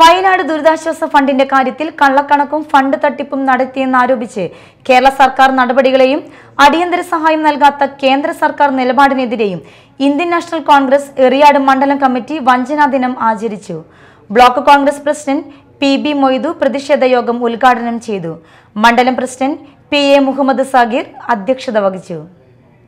വയനാട് ദുരിതാശ്വാസ ഫണ്ടിന്റെ കാര്യത്തിൽ കള്ളക്കണക്കും ഫണ്ട് തട്ടിപ്പും നടത്തിയെന്നാരോപിച്ച് കേരള സർക്കാർ നടപടികളെയും അടിയന്തര സഹായം നൽകാത്ത കേന്ദ്ര സർക്കാർ നിലപാടിനെതിരെയും ഇന്ത്യൻ നാഷണൽ കോൺഗ്രസ് എറിയാട് മണ്ഡലം കമ്മിറ്റി വഞ്ചനാ ദിനം ആചരിച്ചു block Congress president P B Moidu പ്രതിഷേധ യോഗം ഉദ്ഘാടനം ചെയ്തു മണ്ഡലം president P A Muhammad Sageer അധ്യക്ഷത വഹിച്ചു